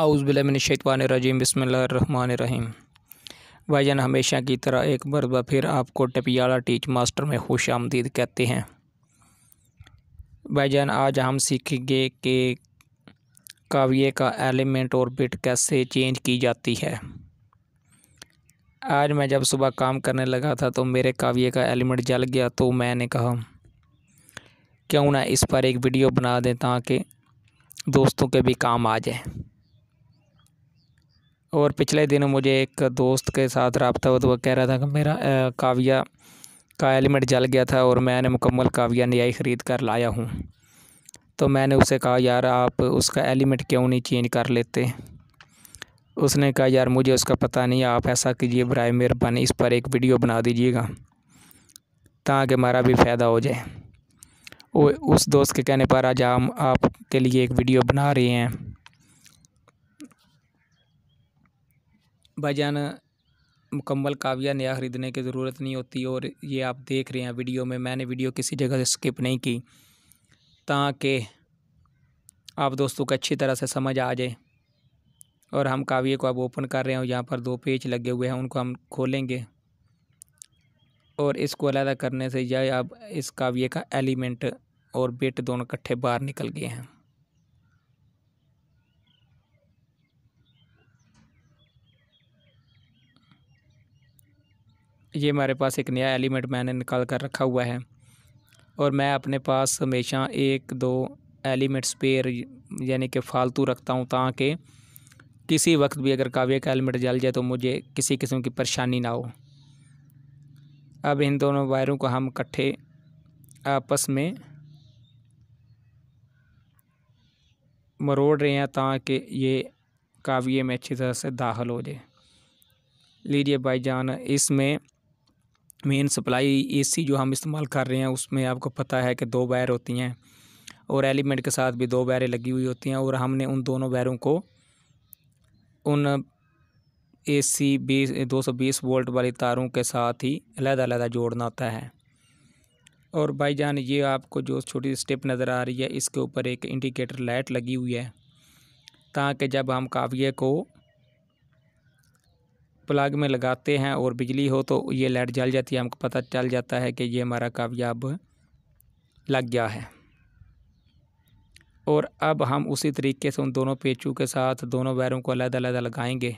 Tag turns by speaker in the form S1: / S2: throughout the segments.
S1: आउज़बिलमिनशैतवानरजीम बसमीम भाईजान हमेशा की तरह एक मरबा फिर आपको टपियाला टीच मास्टर में खुश आमदीद कहते हैं भाईजान आज हम सीखेंगे कि काव्य का एलिमेंट और बिट कैसे चेंज की जाती है आज मैं जब सुबह काम करने लगा था तो मेरे काव्य का एलिमेंट जल गया तो मैंने कहा क्यों ना इस पर एक वीडियो बना दें ताकि दोस्तों के भी काम आ जाए और पिछले दिन मुझे एक दोस्त के साथ रबता हुआ तो वह कह रहा था कि मेरा काव्या का एलिमेंट जल गया था और मैंने मुकम्मल काव्या नयाई ख़रीद कर लाया हूँ तो मैंने उसे कहा यार आप उसका एलिमेंट क्यों नहीं चेंज कर लेते उसने कहा यार मुझे उसका पता नहीं आप ऐसा कीजिए बर मेहरबानी इस पर एक वीडियो बना दीजिएगा ताकि हमारा भी फ़ायदा हो जाए उस दोस्त के कहने पर आज हम आपके लिए एक वीडियो बना रहे हैं भजन मुकम्मल काव्या नया ख़रीदने की ज़रूरत नहीं होती और ये आप देख रहे हैं वीडियो में मैंने वीडियो किसी जगह से स्किप नहीं की ताकि आप दोस्तों को अच्छी तरह से समझ आ जाए और हम काव्य को अब ओपन कर रहे हैं और यहाँ पर दो पेज लगे हुए हैं उनको हम खोलेंगे और इसको अलहदा करने से यह अब इस काव्य का एलिमेंट और बेट दोनों इकट्ठे बाहर निकल गए हैं ये हमारे पास एक नया एलिमेंट मैंने निकाल कर रखा हुआ है और मैं अपने पास हमेशा एक दो एलिमेंट स्पेयर यानी कि फालतू रखता हूँ ताकि किसी वक्त भी अगर काव्य का एलिमेंट जल जाए तो मुझे किसी किस्म की परेशानी ना हो अब इन दोनों वायरों को हम इकट्ठे आपस में मरोड़ रहे हैं ताकि ये काव्य में अच्छी तरह से दाखिल हो जाए लीजिए जान इसमें मेन सप्लाई एसी जो हम इस्तेमाल कर रहे हैं उसमें आपको पता है कि दो वायर होती हैं और एलिमेंट के साथ भी दो वायरें लगी हुई होती हैं और हमने उन दोनों वायरों को उन ए सी बीस दो सौ बीस वोल्ट वाली तारों के साथ ही अलहदा अलहदा जोड़ना होता है और जान ये आपको जो छोटी स्टेप नज़र आ रही है इसके ऊपर एक इंडिकेटर लाइट लगी हुई है ताकि जब हम काव्य को प्लग में लगाते हैं और बिजली हो तो ये लाइट जल जाती है हमको पता चल जाता है कि ये हमारा कामयाब लग गया है और अब हम उसी तरीके से उन दोनों पेचू के साथ दोनों वायरों को अलग अलग लगाएंगे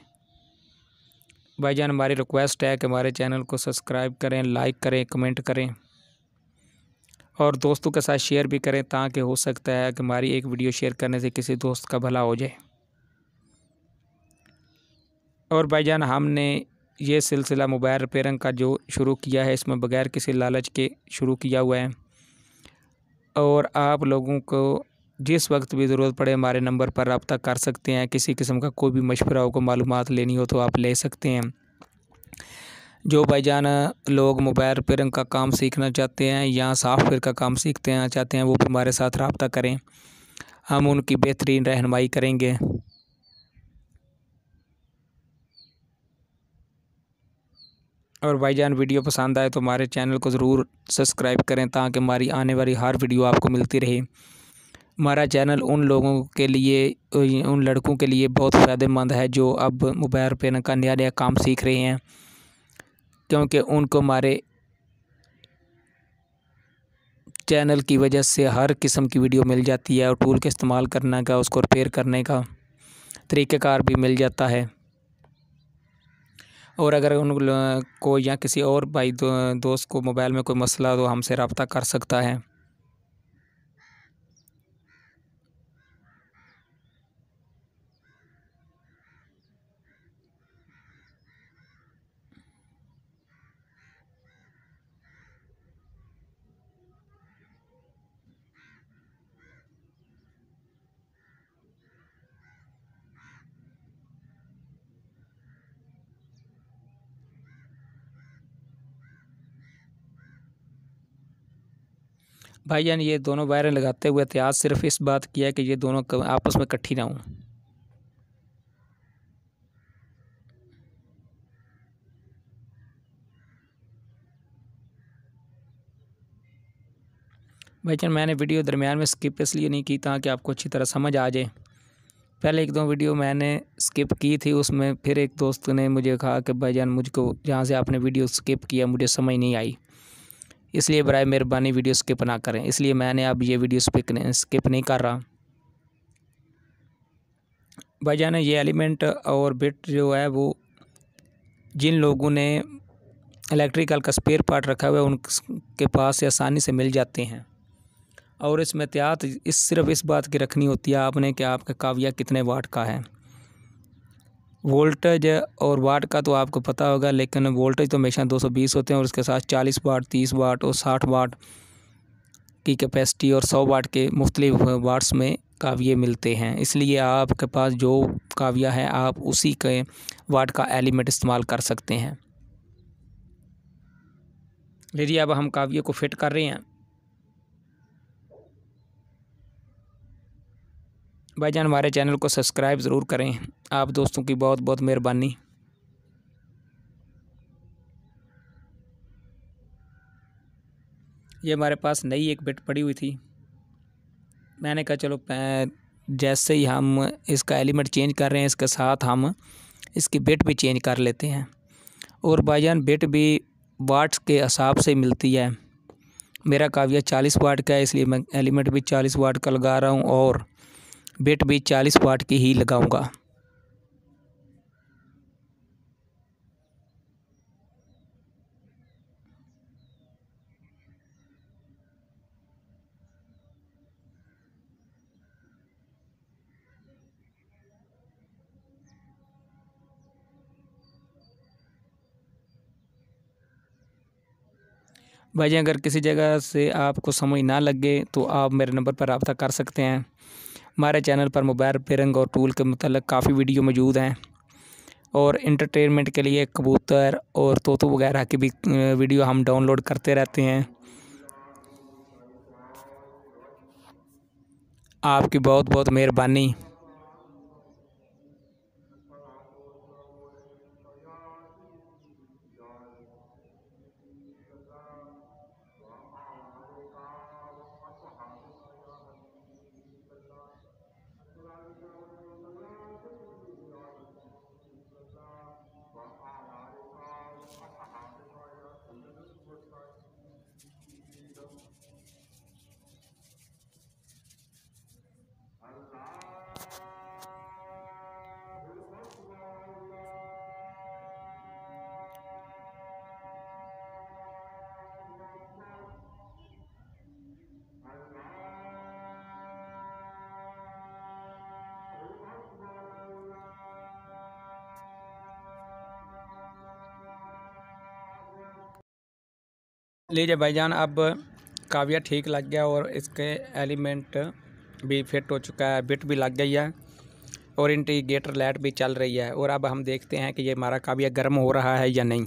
S1: जान हमारी रिक्वेस्ट है कि हमारे चैनल को सब्सक्राइब करें लाइक करें कमेंट करें और दोस्तों के साथ शेयर भी करें ताकि हो सकता है कि हमारी एक वीडियो शेयर करने से किसी दोस्त का भला हो जाए और भाईजान हमने ये सिलसिला मोबाइल रिपेयरिंग का जो शुरू किया है इसमें बगैर किसी लालच के शुरू किया हुआ है और आप लोगों को जिस वक्त भी ज़रूरत पड़े हमारे नंबर पर रबता कर सकते हैं किसी किस्म का कोई भी मशवरा हो को मालूम लेनी हो तो आप ले सकते हैं जो भाईजान लोग मोबाइल रिपेयरिंग का काम सीखना चाहते हैं या सॉफ्टवेयर का काम सीखते हैं चाहते हैं वो भी हमारे साथ रबता करें हम उनकी बेहतरीन रहनमाई करेंगे और भाई जान वीडियो पसंद आए तो हमारे चैनल को ज़रूर सब्सक्राइब करें ताकि हमारी आने वाली हर वीडियो आपको मिलती रहे हमारा चैनल उन लोगों के लिए उन लड़कों के लिए बहुत फ़ायदेमंद है जो अब मोबाइल पर का नया नया काम सीख रहे हैं क्योंकि उनको हमारे चैनल की वजह से हर किस्म की वीडियो मिल जाती है और टूल के इस्तेमाल करने का उसको रिपेयर करने का तरीक़ेकार भी मिल जाता है और अगर उन को या किसी और भाई दो, दोस्त को मोबाइल में कोई मसला तो हमसे रबता कर सकता है भाई जान ये दोनों वायरें लगाते हुए एहतियात सिर्फ इस बात किया कि ये दोनों आपस में इकट्ठी ना हों भाई जान मैंने वीडियो दरमियान में स्किप इसलिए नहीं की ताकि आपको अच्छी तरह समझ आ जाए पहले एक दो वीडियो मैंने स्किप की थी उसमें फिर एक दोस्त ने मुझे कहा कि भाई जान मुझको जहाँ से आपने वीडियो स्किप किया मुझे समझ नहीं आई इसलिए बर मेहरबानी वीडियो स्किप ना करें इसलिए मैंने अब ये वीडियो स्पिक स्किप नहीं कर रहा भाई जान ये एलिमेंट और बिट जो है वो जिन लोगों ने इलेक्ट्रिकल का स्पेयर पार्ट रखा हुआ है उनके पास आसानी से मिल जाते हैं और इसमें एहतियात इस सिर्फ इस बात की रखनी होती है आपने कि आपका काविया कितने वाट का है वोल्टेज और वाट का तो आपको पता होगा लेकिन वोल्टेज तो हमेशा 220 होते हैं और उसके साथ 40 वाट 30 वाट और 60 वाट की कैपेसिटी और 100 वाट के मुख्तलिफ वाट्स में काव्य मिलते हैं इसलिए आपके पास जो काव्य है आप उसी के वाट का एलिमेंट इस्तेमाल कर सकते हैं यदि अब हम काव्य को फिट कर रहे हैं जान हमारे चैनल को सब्सक्राइब ज़रूर करें आप दोस्तों की बहुत बहुत मेहरबानी ये हमारे पास नई एक बिट पड़ी हुई थी मैंने कहा चलो जैसे ही हम इसका एलिमेंट चेंज कर रहे हैं इसके साथ हम इसकी बिट भी चेंज कर लेते हैं और जान बिट भी वाट्स के हिसाब से मिलती है मेरा काव्य चालीस वाट का है इसलिए मैं एलिमेंट भी चालीस वाट का लगा रहा हूँ और बेट भी चालीस वाट की ही लगाऊंगा भाई अगर किसी जगह से आपको समझ ना लगे तो आप मेरे नंबर पर रबता कर सकते हैं हमारे चैनल पर मोबाइल रिपेयरिंग और टूल के मतलब काफ़ी वीडियो मौजूद हैं और इंटरटेनमेंट के लिए कबूतर और तोतों वगैरह की भी वीडियो हम डाउनलोड करते रहते हैं आपकी बहुत बहुत मेहरबानी लीजिए भाईजान अब काव्या ठीक लग गया और इसके एलिमेंट भी फिट हो चुका है बिट भी लग गई है और इंटीगेटर लाइट भी चल रही है और अब हम देखते हैं कि ये हमारा काव्या गर्म हो रहा है या नहीं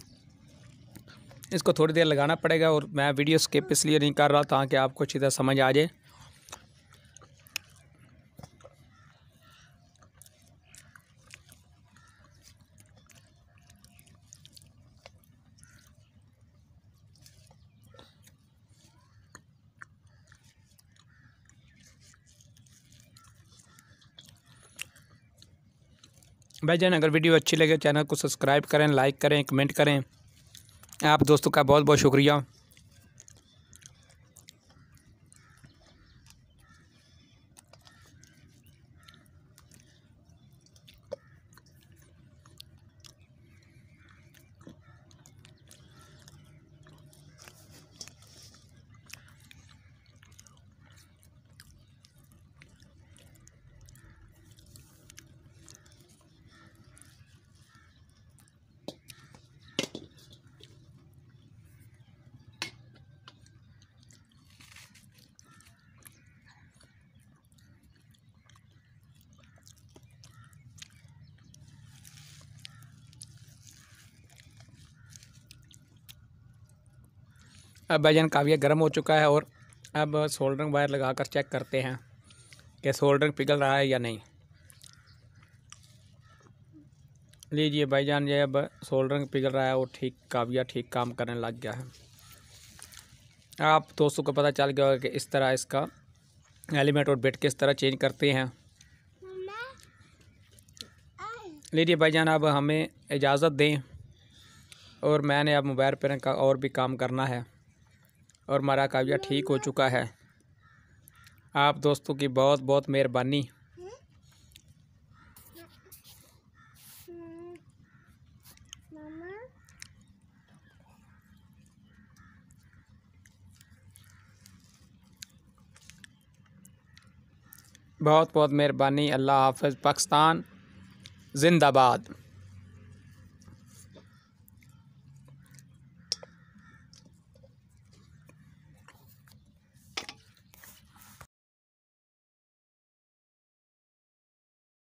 S1: इसको थोड़ी देर लगाना पड़ेगा और मैं वीडियो स्किप इसलिए नहीं कर रहा ताकि आपको अच्छी तरह समझ आ जाए भाई जान अगर वीडियो अच्छी लगे तो चैनल को सब्सक्राइब करें लाइक करें कमेंट करें आप दोस्तों का बहुत बहुत शुक्रिया अब भाईजान काविया गर्म हो चुका है और अब सोल्डरिंग वायर लगाकर चेक करते हैं कि सोल्डरिंग पिघल रहा है या नहीं लीजिए भाईजान ये अब सोल्डरिंग पिघल रहा है और ठीक काविया ठीक काम करने लग गया है आप दोस्तों को पता चल गया होगा कि इस तरह इसका एलिमेंट और बेट किस तरह चेंज करते हैं लीजिए भाईजान अब हमें इजाज़त दें और मैंने अब मोबाइल पर का और भी काम करना है और मारा काविया ठीक हो चुका है आप दोस्तों की बहुत बहुत मेहरबानी बहुत बहुत मेहरबानी अल्लाह हाफ़ पाकिस्तान ज़िंदाबाद